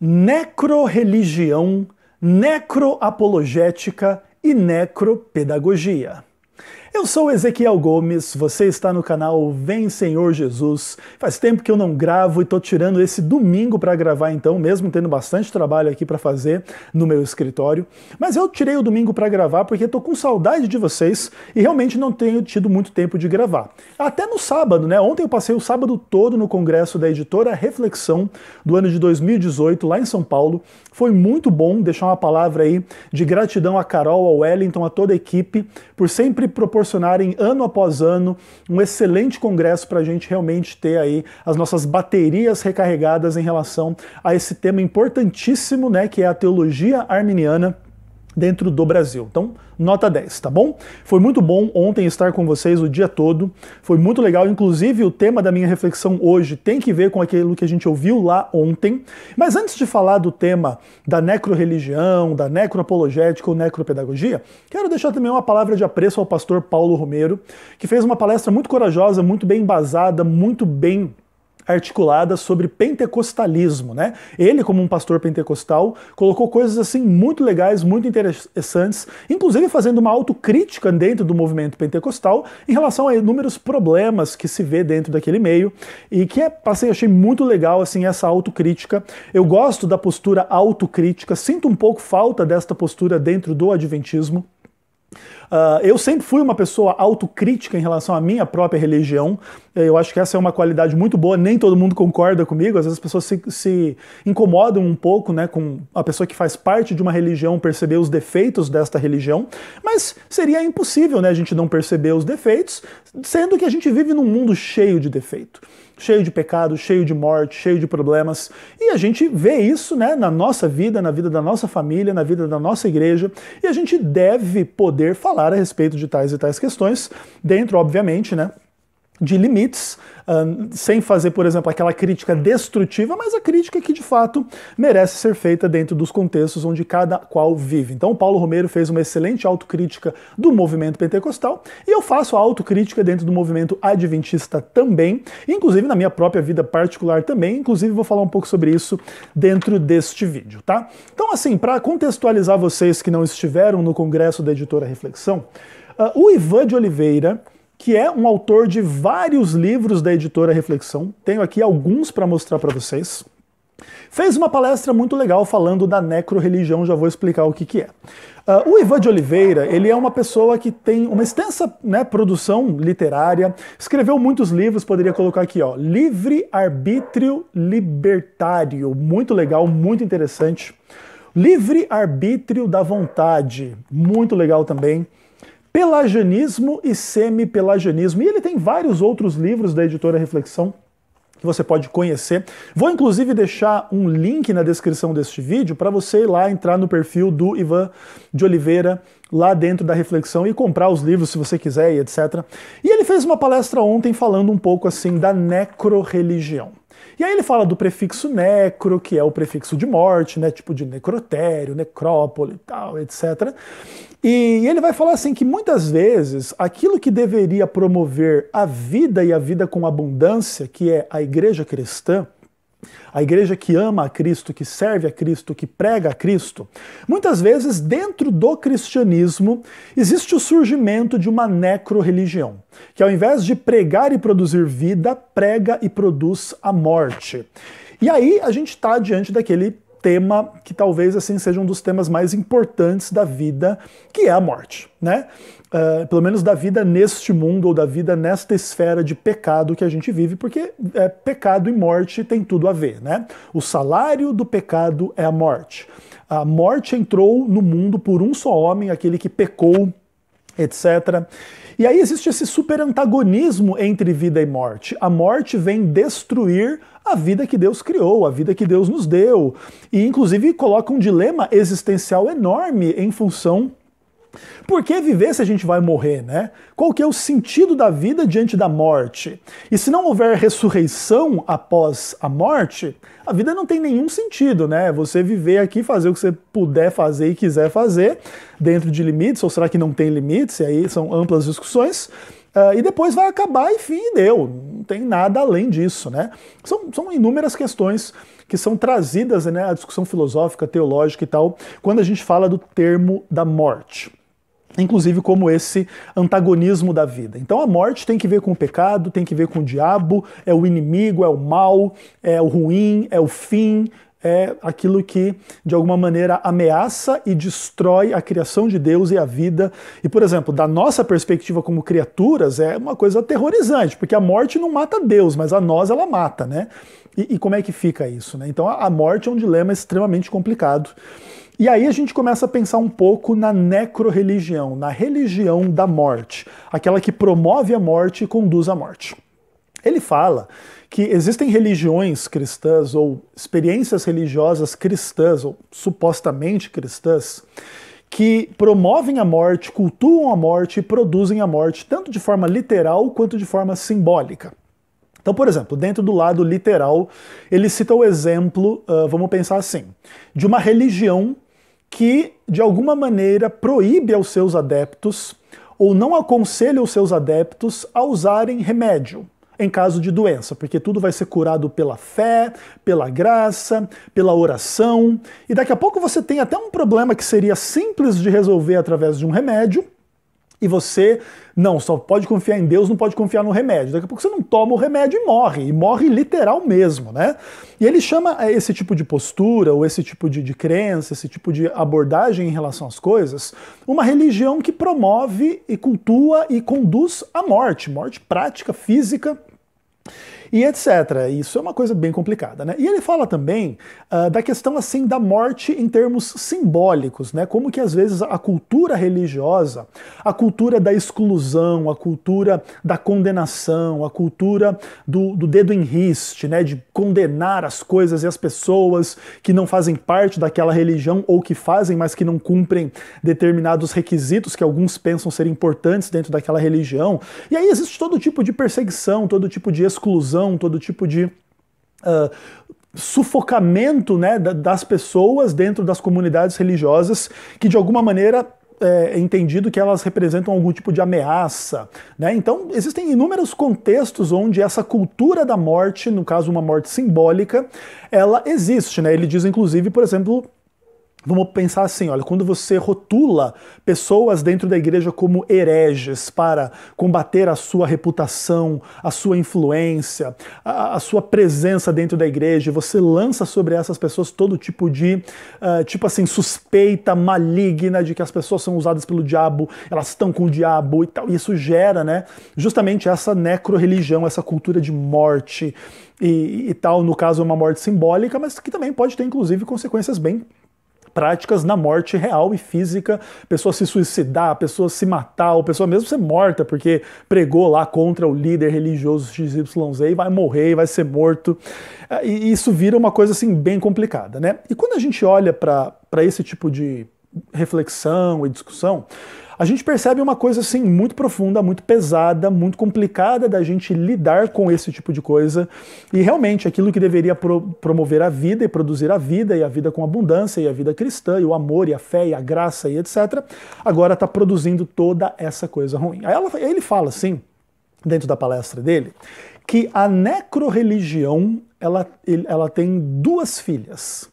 necroreligião, necroapologética e necropedagogia. Eu sou Ezequiel Gomes, você está no canal Vem Senhor Jesus. Faz tempo que eu não gravo e tô tirando esse domingo para gravar então, mesmo tendo bastante trabalho aqui para fazer no meu escritório. Mas eu tirei o domingo para gravar porque tô com saudade de vocês e realmente não tenho tido muito tempo de gravar. Até no sábado, né? Ontem eu passei o sábado todo no congresso da editora Reflexão do ano de 2018 lá em São Paulo. Foi muito bom deixar uma palavra aí de gratidão a Carol, ao Wellington, a toda a equipe por sempre proporcionar proporcionarem ano após ano um excelente congresso para a gente realmente ter aí as nossas baterias recarregadas em relação a esse tema importantíssimo, né, que é a teologia arminiana dentro do Brasil. Então, nota 10, tá bom? Foi muito bom ontem estar com vocês o dia todo, foi muito legal, inclusive o tema da minha reflexão hoje tem que ver com aquilo que a gente ouviu lá ontem. Mas antes de falar do tema da necroreligião, da necroapologética ou necropedagogia, quero deixar também uma palavra de apreço ao pastor Paulo Romero, que fez uma palestra muito corajosa, muito bem embasada, muito bem articulada sobre pentecostalismo, né? Ele, como um pastor pentecostal, colocou coisas assim muito legais, muito interessantes, inclusive fazendo uma autocrítica dentro do movimento pentecostal em relação a inúmeros problemas que se vê dentro daquele meio e que é, passei, achei muito legal assim essa autocrítica. Eu gosto da postura autocrítica, sinto um pouco falta desta postura dentro do adventismo. Uh, eu sempre fui uma pessoa autocrítica em relação à minha própria religião. Eu acho que essa é uma qualidade muito boa, nem todo mundo concorda comigo. Às vezes as pessoas se, se incomodam um pouco né, com a pessoa que faz parte de uma religião perceber os defeitos desta religião, mas seria impossível né, a gente não perceber os defeitos, sendo que a gente vive num mundo cheio de defeito cheio de pecado, cheio de morte, cheio de problemas. E a gente vê isso né, na nossa vida, na vida da nossa família, na vida da nossa igreja, e a gente deve poder falar falar a respeito de tais e tais questões, dentro, obviamente, né, de limites, um, sem fazer, por exemplo, aquela crítica destrutiva, mas a crítica que de fato merece ser feita dentro dos contextos onde cada qual vive. Então, Paulo Romero fez uma excelente autocrítica do movimento pentecostal e eu faço a autocrítica dentro do movimento adventista também, inclusive na minha própria vida particular também. Inclusive, vou falar um pouco sobre isso dentro deste vídeo, tá? Então, assim, para contextualizar vocês que não estiveram no congresso da editora Reflexão, uh, o Ivan de Oliveira que é um autor de vários livros da editora Reflexão. Tenho aqui alguns para mostrar para vocês. Fez uma palestra muito legal falando da necro religião já vou explicar o que, que é. Uh, o Ivan de Oliveira, ele é uma pessoa que tem uma extensa né, produção literária, escreveu muitos livros, poderia colocar aqui, ó, Livre Arbítrio Libertário, muito legal, muito interessante. Livre Arbítrio da Vontade, muito legal também. Pelagianismo e Semi-Pelagianismo. E ele tem vários outros livros da editora Reflexão que você pode conhecer. Vou inclusive deixar um link na descrição deste vídeo para você ir lá entrar no perfil do Ivan de Oliveira lá dentro da reflexão e comprar os livros se você quiser e etc. E ele fez uma palestra ontem falando um pouco assim da necroreligião. E aí ele fala do prefixo necro, que é o prefixo de morte, né, tipo de necrotério, necrópole e tal, etc. E ele vai falar assim que muitas vezes aquilo que deveria promover a vida e a vida com abundância, que é a igreja cristã, a igreja que ama a Cristo, que serve a Cristo, que prega a Cristo, muitas vezes dentro do cristianismo existe o surgimento de uma necro religião que ao invés de pregar e produzir vida, prega e produz a morte. E aí a gente está diante daquele tema que talvez assim seja um dos temas mais importantes da vida, que é a morte, né? Uh, pelo menos da vida neste mundo ou da vida nesta esfera de pecado que a gente vive, porque é, pecado e morte tem tudo a ver, né? O salário do pecado é a morte. A morte entrou no mundo por um só homem, aquele que pecou, etc. E aí existe esse super antagonismo entre vida e morte. A morte vem destruir a vida que Deus criou, a vida que Deus nos deu. E inclusive coloca um dilema existencial enorme em função por que viver se a gente vai morrer, né? Qual que é o sentido da vida diante da morte? E se não houver ressurreição após a morte, a vida não tem nenhum sentido, né? Você viver aqui, fazer o que você puder fazer e quiser fazer, dentro de limites, ou será que não tem limites? E aí são amplas discussões. Uh, e depois vai acabar, e fim e deu. Não tem nada além disso, né? São, são inúmeras questões que são trazidas né, à discussão filosófica, teológica e tal, quando a gente fala do termo da morte inclusive como esse antagonismo da vida. Então a morte tem que ver com o pecado, tem que ver com o diabo, é o inimigo, é o mal, é o ruim, é o fim, é aquilo que de alguma maneira ameaça e destrói a criação de Deus e a vida. E por exemplo, da nossa perspectiva como criaturas, é uma coisa aterrorizante, porque a morte não mata Deus, mas a nós ela mata, né? E, e como é que fica isso, né? Então a, a morte é um dilema extremamente complicado. E aí a gente começa a pensar um pouco na necro-religião, na religião da morte, aquela que promove a morte e conduz à morte. Ele fala que existem religiões cristãs ou experiências religiosas cristãs ou supostamente cristãs que promovem a morte, cultuam a morte e produzem a morte, tanto de forma literal quanto de forma simbólica. Então, por exemplo, dentro do lado literal, ele cita o exemplo, uh, vamos pensar assim, de uma religião que, de alguma maneira, proíbe aos seus adeptos ou não aconselha os seus adeptos a usarem remédio em caso de doença, porque tudo vai ser curado pela fé, pela graça, pela oração. E daqui a pouco você tem até um problema que seria simples de resolver através de um remédio, e você não só pode confiar em Deus, não pode confiar no remédio. Daqui a pouco você não toma o remédio e morre, e morre literal mesmo, né? E ele chama eh, esse tipo de postura, ou esse tipo de, de crença, esse tipo de abordagem em relação às coisas, uma religião que promove e cultua e conduz à morte, morte prática, física e etc. Isso é uma coisa bem complicada, né? E ele fala também uh, da questão assim da morte em termos simbólicos, né? Como que às vezes a cultura religiosa, a cultura da exclusão, a cultura da condenação, a cultura do, do dedo em riste, né? De condenar as coisas e as pessoas que não fazem parte daquela religião ou que fazem, mas que não cumprem determinados requisitos que alguns pensam ser importantes dentro daquela religião. E aí existe todo tipo de perseguição, todo tipo de exclusão todo tipo de uh, sufocamento né, das pessoas dentro das comunidades religiosas que de alguma maneira é, é, entendido que elas representam algum tipo de ameaça. Né? Então, existem inúmeros contextos onde essa cultura da morte, no caso uma morte simbólica, ela existe. Né? Ele diz, inclusive, por exemplo, Vamos pensar assim, olha, quando você rotula pessoas dentro da igreja como hereges para combater a sua reputação, a sua influência, a, a sua presença dentro da igreja, você lança sobre essas pessoas todo tipo de, uh, tipo assim, suspeita maligna de que as pessoas são usadas pelo diabo, elas estão com o diabo e tal. E isso gera, né, justamente essa necro-religião, essa cultura de morte, e, e, tal, no caso é uma morte simbólica, mas que também pode ter inclusive consequências bem práticas na morte real e física, pessoa se suicidar, pessoa se matar, ou pessoa mesmo ser morta porque pregou lá contra o líder religioso XYZ e vai morrer, e vai ser morto. É, e isso vira uma coisa assim bem complicada, né? E quando a gente olha para esse tipo de reflexão e discussão, a gente percebe uma coisa assim muito profunda, muito pesada, muito complicada da gente lidar com esse tipo de coisa. E realmente aquilo que deveria pro promover a vida e produzir a vida e a vida com abundância e a vida cristã e o amor e a fé e a graça e etc, agora está produzindo toda essa coisa ruim. Aí ela, ele fala assim, dentro da palestra dele, que a necroreligião ela, ela tem duas filhas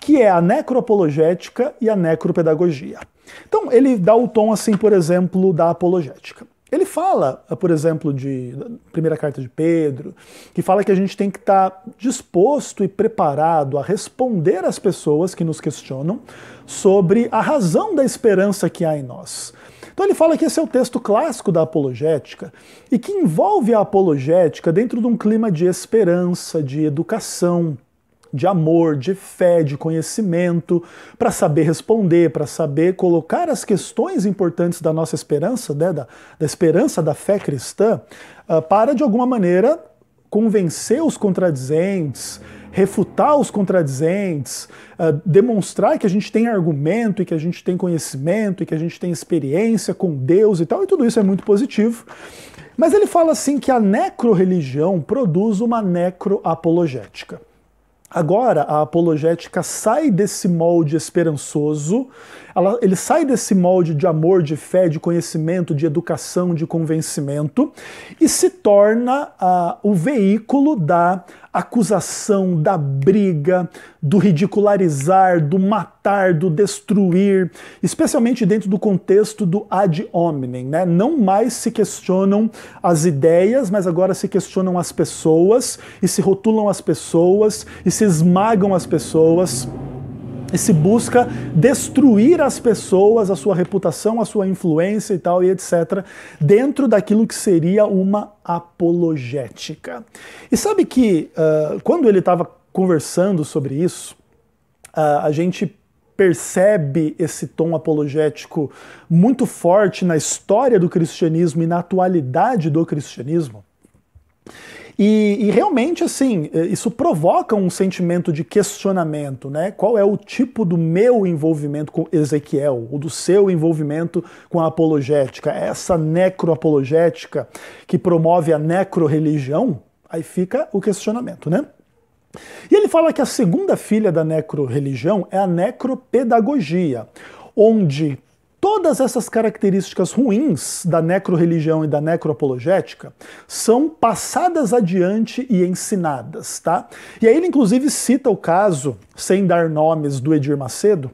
que é a necropologética e a necropedagogia. Então, ele dá o tom, assim, por exemplo, da apologética. Ele fala, por exemplo, de primeira carta de Pedro, que fala que a gente tem que estar tá disposto e preparado a responder às pessoas que nos questionam sobre a razão da esperança que há em nós. Então ele fala que esse é o texto clássico da apologética e que envolve a apologética dentro de um clima de esperança, de educação, de amor, de fé, de conhecimento, para saber responder, para saber colocar as questões importantes da nossa esperança, né, da, da, esperança da fé cristã, uh, para de alguma maneira convencer os contradizentes, refutar os contradizentes, uh, demonstrar que a gente tem argumento e que a gente tem conhecimento e que a gente tem experiência com Deus e tal, e tudo isso é muito positivo. Mas ele fala assim que a religião produz uma necroapologética. Agora, a apologética sai desse molde esperançoso, ela, ele sai desse molde de amor, de fé, de conhecimento, de educação, de convencimento, e se torna ah, o veículo da acusação, da briga, do ridicularizar, do matar, do destruir, especialmente dentro do contexto do ad hominem, né? Não mais se questionam as ideias, mas agora se questionam as pessoas e se rotulam as pessoas e se esmagam as pessoas e se busca destruir as pessoas, a sua reputação, a sua influência e tal e etc, dentro daquilo que seria uma apologética. E sabe que uh, quando ele estava conversando sobre isso, uh, a gente percebe esse tom apologético muito forte na história do cristianismo e na atualidade do cristianismo. E, e, realmente, assim, eh, isso provoca um sentimento de questionamento, né? Qual é o tipo do meu envolvimento com Ezequiel, ou do seu envolvimento com a apologética? É essa necroapologética que promove a necroreligião? Aí fica o questionamento, né? E ele fala que a segunda filha da necroreligião é a necropedagogia, onde Todas essas características ruins da necroreligião e da necroapologética são passadas adiante e ensinadas, tá? E aí ele inclusive cita o caso, sem dar nomes, do Edir Macedo,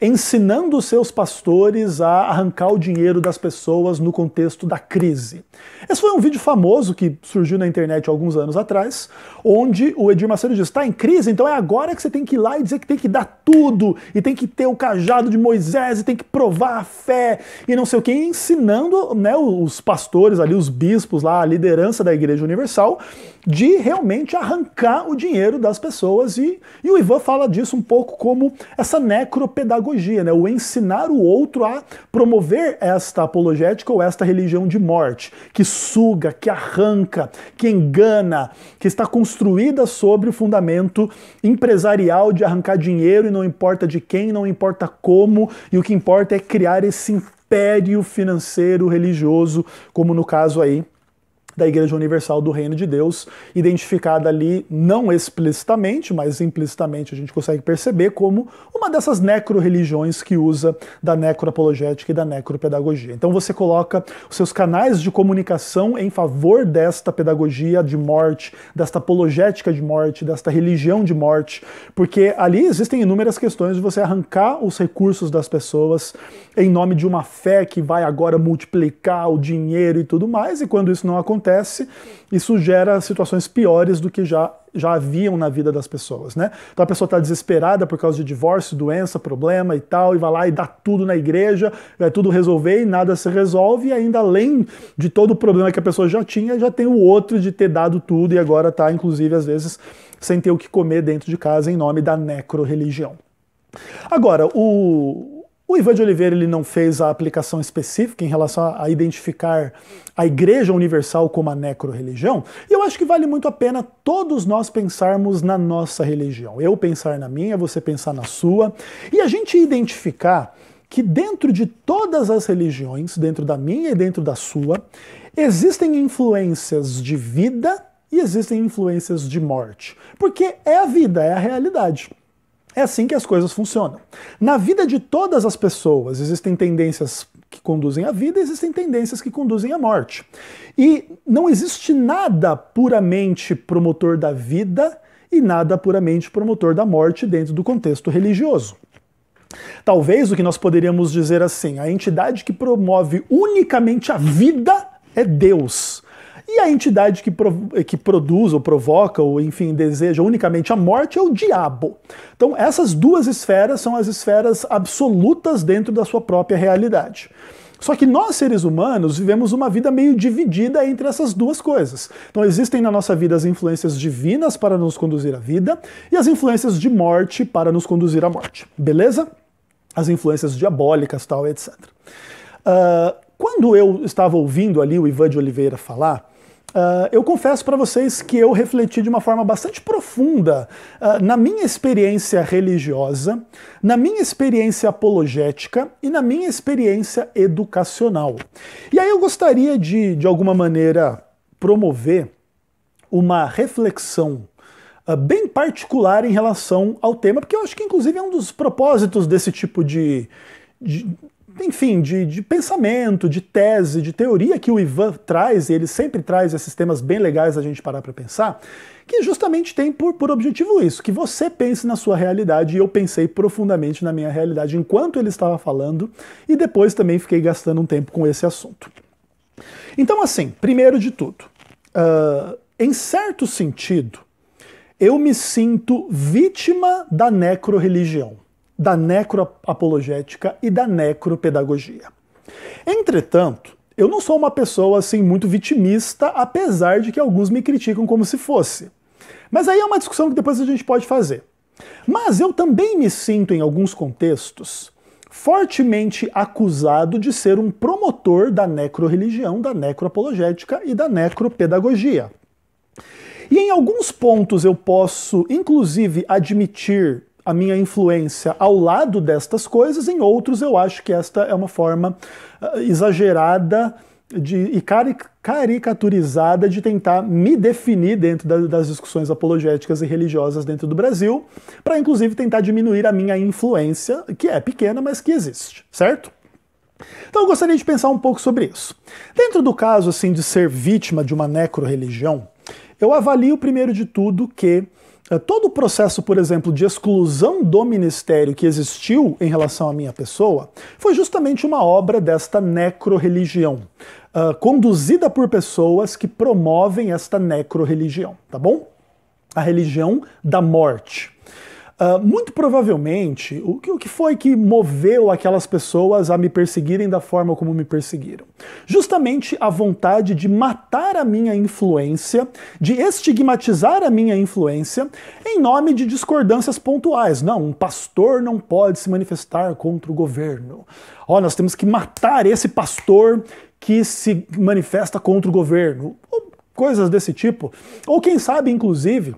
ensinando seus pastores a arrancar o dinheiro das pessoas no contexto da crise. Esse foi um vídeo famoso que surgiu na internet alguns anos atrás, onde o Edir Macedo diz: está em crise, então é agora que você tem que ir lá e dizer que tem que dar tudo, e tem que ter o cajado de Moisés, e tem que provar a fé, e não sei o que, ensinando né, os pastores ali, os bispos lá, a liderança da Igreja Universal, de realmente arrancar o dinheiro das pessoas. E, e o Ivan fala disso um pouco como essa necropolítica pedagogia, né? o ensinar o outro a promover esta apologética ou esta religião de morte, que suga, que arranca, que engana, que está construída sobre o fundamento empresarial de arrancar dinheiro e não importa de quem, não importa como, e o que importa é criar esse império financeiro religioso, como no caso aí da Igreja Universal do Reino de Deus, identificada ali não explicitamente, mas implicitamente a gente consegue perceber como uma dessas necro-religiões que usa da necroapologética e da necropedagogia. Então você coloca os seus canais de comunicação em favor desta pedagogia de morte, desta apologética de morte, desta religião de morte, porque ali existem inúmeras questões de você arrancar os recursos das pessoas em nome de uma fé que vai agora multiplicar o dinheiro e tudo mais, e quando isso não acontece, acontece, isso gera situações piores do que já, já haviam na vida das pessoas, né? Então a pessoa está desesperada por causa de divórcio, doença, problema e tal, e vai lá e dá tudo na igreja, vai é tudo resolver e nada se resolve, e ainda além de todo o problema que a pessoa já tinha, já tem o outro de ter dado tudo e agora está, inclusive, às vezes, sem ter o que comer dentro de casa em nome da religião. Agora, o, o Ivan de Oliveira ele não fez a aplicação específica em relação a identificar a Igreja Universal como a necro-religião, e eu acho que vale muito a pena todos nós pensarmos na nossa religião. Eu pensar na minha, você pensar na sua, e a gente identificar que dentro de todas as religiões, dentro da minha e dentro da sua, existem influências de vida e existem influências de morte. Porque é a vida, é a realidade. É assim que as coisas funcionam. Na vida de todas as pessoas, existem tendências que conduzem à vida, existem tendências que conduzem à morte. E não existe nada puramente promotor da vida e nada puramente promotor da morte dentro do contexto religioso. Talvez o que nós poderíamos dizer assim, a entidade que promove unicamente a vida é Deus. E a entidade que, que produz ou provoca ou, enfim, deseja unicamente a morte é o diabo. Então, essas duas esferas são as esferas absolutas dentro da sua própria realidade. Só que nós, seres humanos, vivemos uma vida meio dividida entre essas duas coisas. Então, existem na nossa vida as influências divinas para nos conduzir à vida e as influências de morte para nos conduzir à morte. Beleza? As influências diabólicas, tal, etc. Uh, ah, quando eu estava ouvindo ali o Ivan de Oliveira falar, ah, eu confesso para vocês que eu refleti de uma forma bastante profunda uh, na minha experiência religiosa, na minha experiência apologética e na minha experiência educacional. E aí eu gostaria de, de alguma maneira, promover uma reflexão uh, bem particular em relação ao tema, porque eu acho que, inclusive, é um dos propósitos desse tipo de, de, enfim, de, de, pensamento, de tese, de teoria que o Ivan traz, e ele sempre traz esses temas bem legais a gente parar para pensar, que justamente tem por, por objetivo isso, que você pense na sua realidade, e eu pensei profundamente na minha realidade enquanto ele estava falando, e depois também fiquei gastando um tempo com esse assunto. Então, assim, primeiro de tudo, uh, em certo sentido, eu me sinto vítima da necro-religião da necroapologética e da necropedagogia. Entretanto, eu não sou uma pessoa assim muito vitimista, apesar de que alguns me criticam como se fosse. Mas aí é uma discussão que depois a gente pode fazer. Mas eu também me sinto, em alguns contextos, fortemente acusado de ser um promotor da necroreligião, da necroapologética e da necropedagogia. E em alguns pontos eu posso, inclusive, admitir a minha influência ao lado destas coisas, em outros eu acho que esta é uma forma eh, exagerada de, e caricaturizada de tentar me definir dentro da, das discussões apologéticas e religiosas dentro do Brasil, para inclusive tentar diminuir a minha influência, que é pequena, mas que existe, certo? Então eu gostaria de pensar um pouco sobre isso. Dentro do caso assim de ser vítima de uma necro religião eu avalio primeiro de tudo que é, todo o processo, por exemplo, de exclusão do ministério que existiu em relação à minha pessoa foi justamente uma obra desta necroreligião, uh, conduzida por pessoas que promovem esta necroreligião, tá bom? A religião da morte. Uh, muito provavelmente, o que, o que foi que moveu aquelas pessoas a me perseguirem da forma como me perseguiram? Justamente a vontade de matar a minha influência, de estigmatizar a minha influência, em nome de discordâncias pontuais. Não, um pastor não pode se manifestar contra o governo. Ó, oh, nós temos que matar esse pastor que se manifesta contra o governo. Ou coisas desse tipo. Ou quem sabe, inclusive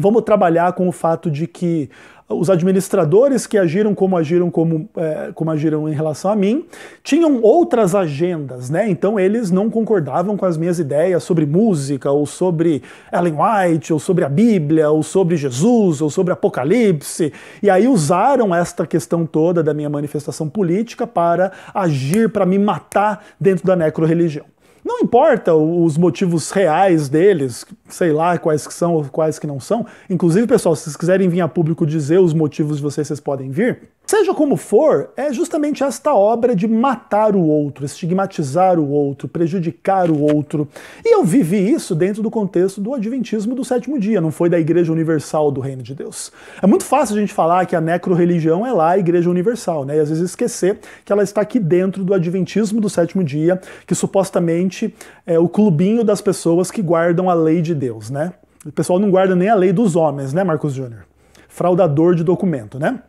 Vamos trabalhar com o fato de que os administradores que agiram como agiram como, é, como agiram em relação a mim tinham outras agendas, né? Então eles não concordavam com as minhas ideias sobre música ou sobre Ellen White ou sobre a Bíblia ou sobre Jesus ou sobre Apocalipse e aí usaram esta questão toda da minha manifestação política para agir para me matar dentro da necro religião. Não importa os motivos reais deles, sei lá quais que são ou quais que não são. Inclusive, pessoal, se vocês quiserem vir a público dizer os motivos de vocês, vocês podem vir. Seja como for, é justamente esta obra de matar o outro, estigmatizar o outro, prejudicar o outro. E eu vivi isso dentro do contexto do Adventismo do sétimo dia, não foi da Igreja Universal do Reino de Deus. É muito fácil a gente falar que a necro-religião é lá a Igreja Universal, né? E às vezes esquecer que ela está aqui dentro do Adventismo do sétimo dia, que supostamente é o clubinho das pessoas que guardam a lei de Deus, né? O pessoal não guarda nem a lei dos homens, né, Marcos Júnior? Fraudador de documento, né?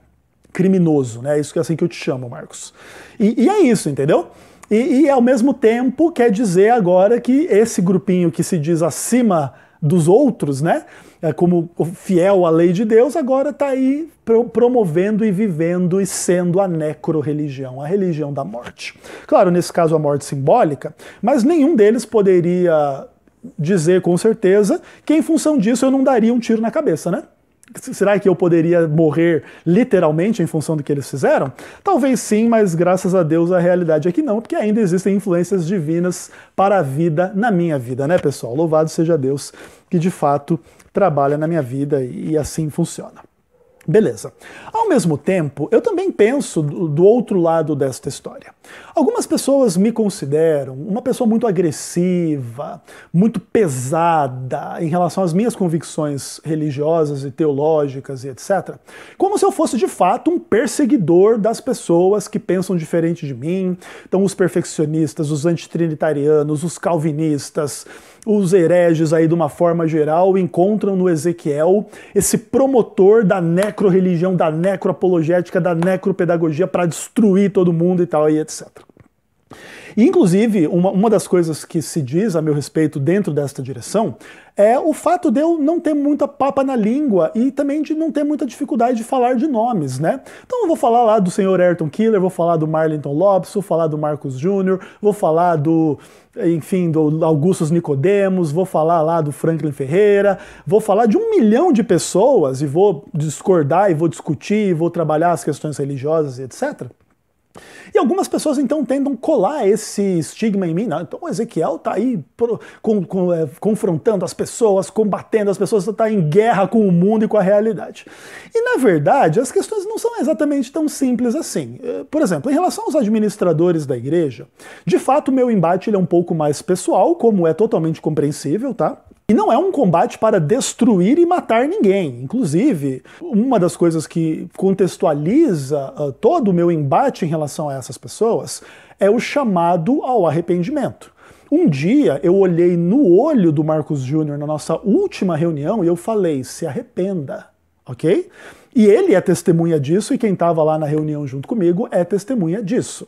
criminoso, né? É isso que é assim que eu te chamo, Marcos. E, e é isso, entendeu? E, e é ao mesmo tempo quer dizer agora que esse grupinho que se diz acima dos outros, né? É como fiel à lei de Deus, agora está aí promovendo e vivendo e sendo a necro-religião, a religião da morte. Claro, nesse caso a morte simbólica, mas nenhum deles poderia dizer com certeza que em função disso eu não daria um tiro na cabeça, né? Será que eu poderia morrer literalmente em função do que eles fizeram? Talvez sim, mas graças a Deus a realidade é que não, porque ainda existem influências divinas para a vida na minha vida, né, pessoal? Louvado seja Deus que de fato trabalha na minha vida e assim funciona. Beleza. Ao mesmo tempo, eu também penso do, do, outro lado desta história. Algumas pessoas me consideram uma pessoa muito agressiva, muito pesada em relação às minhas convicções religiosas e teológicas e etc. Como se eu fosse de fato um perseguidor das pessoas que pensam diferente de mim. Então, os perfeccionistas, os antitrinitarianos, os calvinistas, os hereges aí de uma forma geral encontram no Ezequiel esse promotor da necro religião da necro apologética da necropedagogia para destruir todo mundo e tal e etc. E, inclusive, uma, uma das coisas que se diz a meu respeito dentro desta direção é o fato de eu não ter muita papa na língua e também de não ter muita dificuldade de falar de nomes, né? Então eu vou falar lá do senhor Ayrton Killer, vou falar do Marlinton Lopes, vou falar do Marcos Júnior, vou falar do enfim, do Augustus Nicodemos, vou falar lá do Franklin Ferreira, vou falar de um milhão de pessoas e vou discordar e vou discutir e vou trabalhar as questões religiosas e etc. E algumas pessoas então tentam colar esse estigma em mim. Não, então o Ezequiel está aí pro, com, com, é, confrontando as pessoas, combatendo as pessoas, está em guerra com o mundo e com a realidade. E na verdade, as questões não são exatamente tão simples assim. É, por exemplo, em relação aos administradores da igreja, de fato meu embate é um pouco mais pessoal, como é totalmente compreensível, tá? E não é um combate para destruir e matar ninguém. Inclusive, uma das coisas que contextualiza uh, todo o meu embate em relação a essas pessoas é o chamado ao arrependimento. Um dia eu olhei no olho do Marcos Júnior na nossa última reunião e eu falei: se arrependa, ok? E ele é testemunha disso, e quem estava lá na reunião junto comigo é testemunha disso.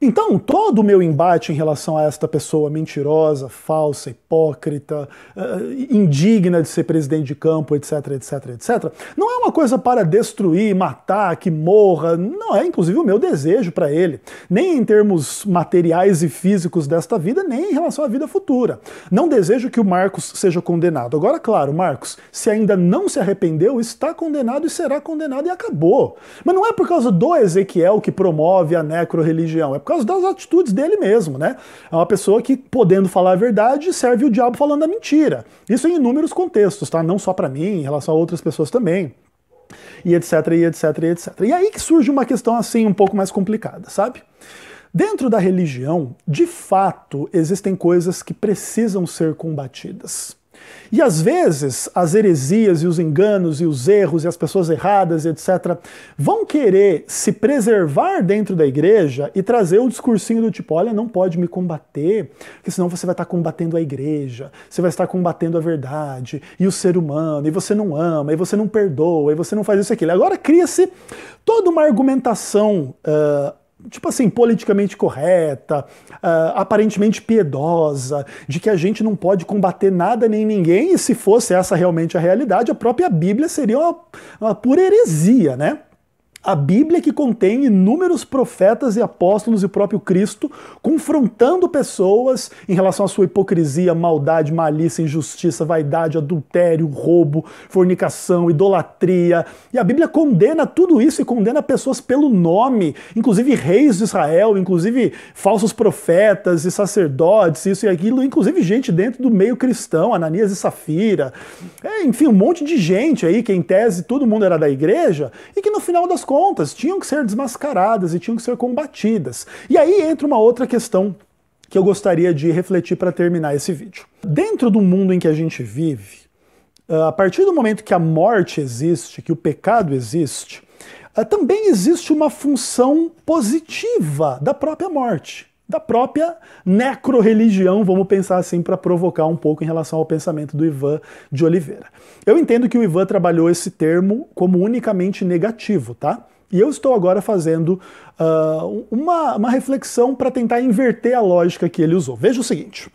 Então, todo o meu embate em relação a esta pessoa mentirosa, falsa, hipócrita, eh, eh, indigna de ser presidente de campo, etc, etc, etc, não é uma coisa para destruir, matar, que morra, não é inclusive o meu desejo para ele, nem em termos materiais e físicos desta vida, nem em relação à vida futura. Não desejo que o Marcos seja condenado. Agora, claro, Marcos, se ainda não se arrependeu, está condenado e será condenado e acabou. Mas não é por causa do Ezequiel que promove a necroreligião, é causa das atitudes dele mesmo, né? É uma pessoa que, podendo falar a verdade, serve o diabo falando a mentira. Isso em inúmeros contextos, tá? Não só para mim, em relação a outras pessoas também e etc, e etc, e etc. E aí que surge uma questão assim um pouco mais complicada, sabe? Dentro da religião, de fato, existem coisas que precisam ser combatidas. E às vezes as heresias e os enganos e os erros e as pessoas erradas, etc., vão querer se preservar dentro da igreja e trazer o discursinho do tipo: olha, não pode me combater, porque senão você vai estar combatendo a igreja, você vai estar combatendo a verdade e o ser humano, e você não ama, e você não perdoa, e você não faz isso e aquilo. Agora cria-se toda uma argumentação. Uh, tipo assim, politicamente correta, uh, aparentemente piedosa, de que a gente não pode combater nada nem ninguém, e se fosse essa realmente a realidade, a própria Bíblia seria uma, uma pura heresia, né? A Bíblia que contém inúmeros profetas e apóstolos e o próprio Cristo confrontando pessoas em relação à sua hipocrisia, maldade, malícia, injustiça, vaidade, adultério, roubo, fornicação, idolatria. E a Bíblia condena tudo isso e condena pessoas pelo nome, inclusive reis de Israel, inclusive falsos profetas e sacerdotes, isso e aquilo, inclusive gente dentro do meio cristão, Ananias e Safira. É, enfim, um monte de gente aí que em tese todo mundo era da igreja e que no final das contas tinham que ser desmascaradas e tinham que ser combatidas. E aí entra uma outra questão que eu gostaria de refletir para terminar esse vídeo. Dentro do mundo em que a gente vive, ah, a partir do momento que a morte existe, que o pecado existe, ah, também existe uma função positiva da própria morte da própria necroreligião, vamos pensar assim, para provocar um pouco em relação ao pensamento do Ivan de Oliveira. Eu entendo que o Ivan trabalhou esse termo como unicamente negativo, tá? E eu estou agora fazendo uh, uma, uma reflexão para tentar inverter a lógica que ele usou. Veja o seguinte: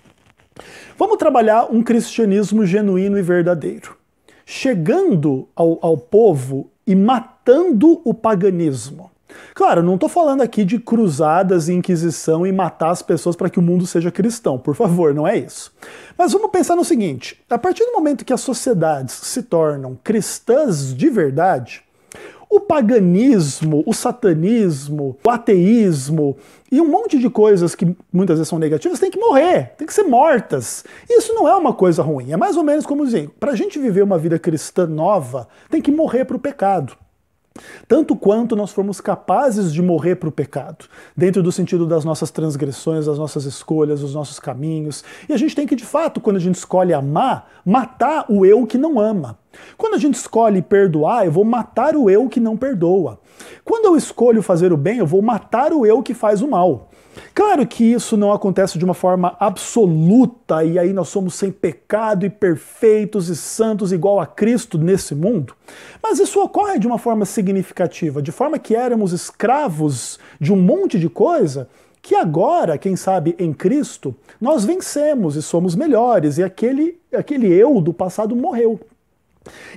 vamos trabalhar um cristianismo genuíno e verdadeiro, chegando ao, ao povo e matando o paganismo. Claro, não estou falando aqui de cruzadas e inquisição e matar as pessoas para que o mundo seja cristão, por favor, não é isso. Mas vamos pensar no seguinte: a partir do momento que as sociedades se tornam cristãs de verdade, o paganismo, o satanismo, o ateísmo e um monte de coisas que muitas vezes são negativas têm que morrer, têm que ser mortas. Isso não é uma coisa ruim, é mais ou menos como dizer, para a gente viver uma vida cristã nova, tem que morrer para o pecado. Tanto quanto nós formos capazes de morrer para o pecado, dentro do sentido das nossas transgressões, das nossas escolhas, dos nossos caminhos. E a gente tem que, de fato, quando a gente escolhe amar, matar o eu que não ama. Quando a gente escolhe perdoar, eu vou matar o eu que não perdoa. Quando eu escolho fazer o bem, eu vou matar o eu que faz o mal. Claro que isso não acontece de uma forma absoluta e aí nós somos sem pecado e perfeitos e santos igual a Cristo nesse mundo, mas isso ocorre de uma forma significativa, de forma que éramos escravos de um monte de coisa que agora, quem sabe em Cristo, nós vencemos e somos melhores e aquele, aquele eu do passado morreu.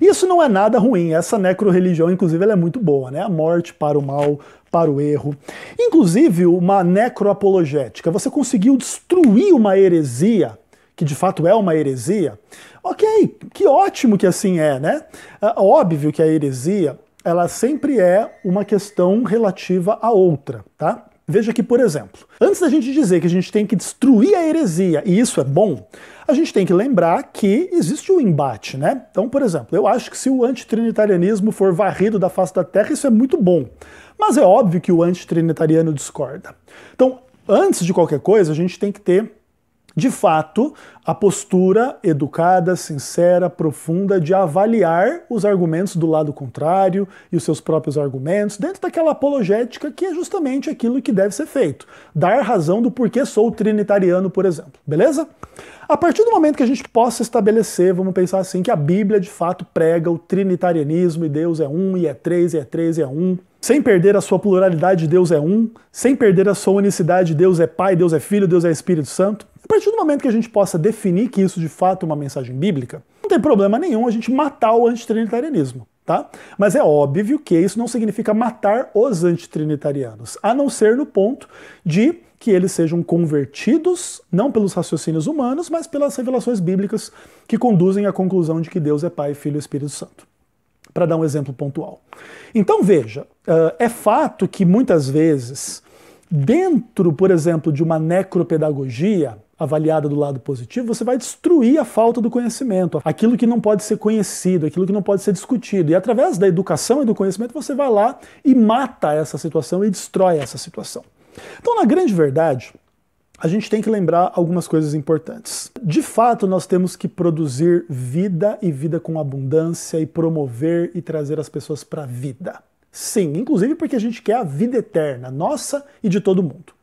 Isso não é nada ruim, essa necro religião, inclusive, ela é muito boa, né? A morte para o mal, para o erro. Inclusive, uma necro-apologética, Você conseguiu destruir uma heresia, que de fato é uma heresia. Ok, que ótimo que assim é, né? É óbvio que a heresia, ela sempre é uma questão relativa a outra, tá? Veja que, por exemplo, antes da gente dizer que a gente tem que destruir a heresia, e isso é bom, a gente tem que lembrar que existe o um embate, né? Então, por exemplo, eu acho que se o antitrinitarianismo for varrido da face da terra, isso é muito bom. Mas é óbvio que o antitrinitariano discorda. Então, antes de qualquer coisa, a gente tem que ter de fato, a postura educada, sincera, profunda de avaliar os argumentos do lado contrário e os seus próprios argumentos, dentro daquela apologética que é justamente aquilo que deve ser feito. Dar razão do porquê sou trinitariano, por exemplo. Beleza? A partir do momento que a gente possa estabelecer, vamos pensar assim, que a Bíblia de fato prega o trinitarianismo e Deus é um, e é três, e é três, e é um sem perder a sua pluralidade, Deus é um, sem perder a sua unicidade, Deus é Pai, Deus é Filho, Deus é Espírito Santo. A partir do momento que a gente possa definir que isso de fato é uma mensagem bíblica, não tem problema nenhum a gente matar o antitrinitarianismo. Tá? Mas é óbvio que isso não significa matar os antitrinitarianos, a não ser no ponto de que eles sejam convertidos, não pelos raciocínios humanos, mas pelas revelações bíblicas que conduzem à conclusão de que Deus é Pai, Filho e Espírito Santo para dar um exemplo pontual. Então veja, eh, é fato que muitas vezes, dentro, por exemplo, de uma necropedagogia, avaliada do lado positivo, você vai destruir a falta do conhecimento, aquilo que não pode ser conhecido, aquilo que não pode ser discutido. E através da educação e do conhecimento você vai lá e mata essa situação e destrói essa situação. Então, na grande verdade, a gente tem que lembrar algumas coisas importantes. De fato, nós temos que produzir vida e vida com abundância e promover e trazer as pessoas para a vida. Sim, inclusive porque a gente quer a vida eterna, nossa e de todo mundo.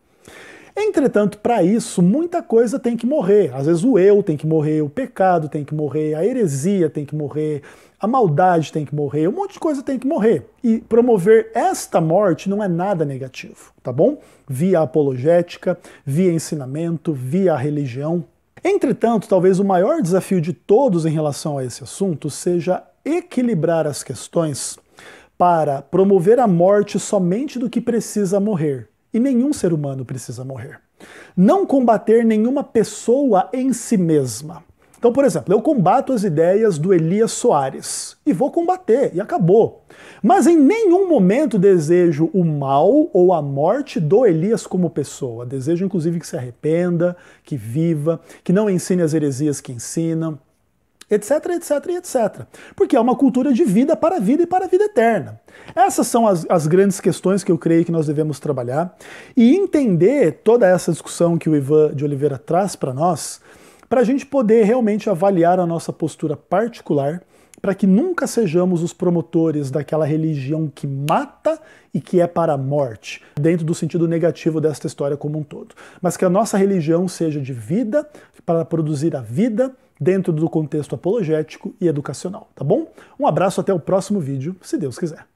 Entretanto, para isso, muita coisa tem que morrer. Às vezes o eu tem que morrer, o pecado tem que morrer, a heresia tem que morrer, a maldade tem que morrer, um monte de coisa tem que morrer. E promover esta morte não é nada negativo, tá bom? Via apologética, via ensinamento, via religião. Entretanto, talvez o maior desafio de todos em relação a esse assunto seja equilibrar as questões para promover a morte somente do que precisa morrer. E nenhum ser humano precisa morrer. Não combater nenhuma pessoa em si mesma. Então, por exemplo, eu combato as ideias do Elias Soares e vou combater, e acabou. Mas em nenhum momento desejo o mal ou a morte do Elias como pessoa. Desejo, inclusive, que se arrependa, que viva, que não ensine as heresias que ensinam, etc, etc, etc. Porque é uma cultura de vida para a vida e para a vida eterna. Essas são as, as grandes questões que eu creio que nós devemos trabalhar e entender toda essa discussão que o Ivan de Oliveira traz para nós para a gente poder realmente avaliar a nossa postura particular, para que nunca sejamos os promotores daquela religião que mata e que é para a morte, dentro do sentido negativo desta história como um todo. Mas que a nossa religião seja de vida, para produzir a vida, dentro do contexto apologético e educacional, tá bom? Um abraço até o próximo vídeo, se Deus quiser.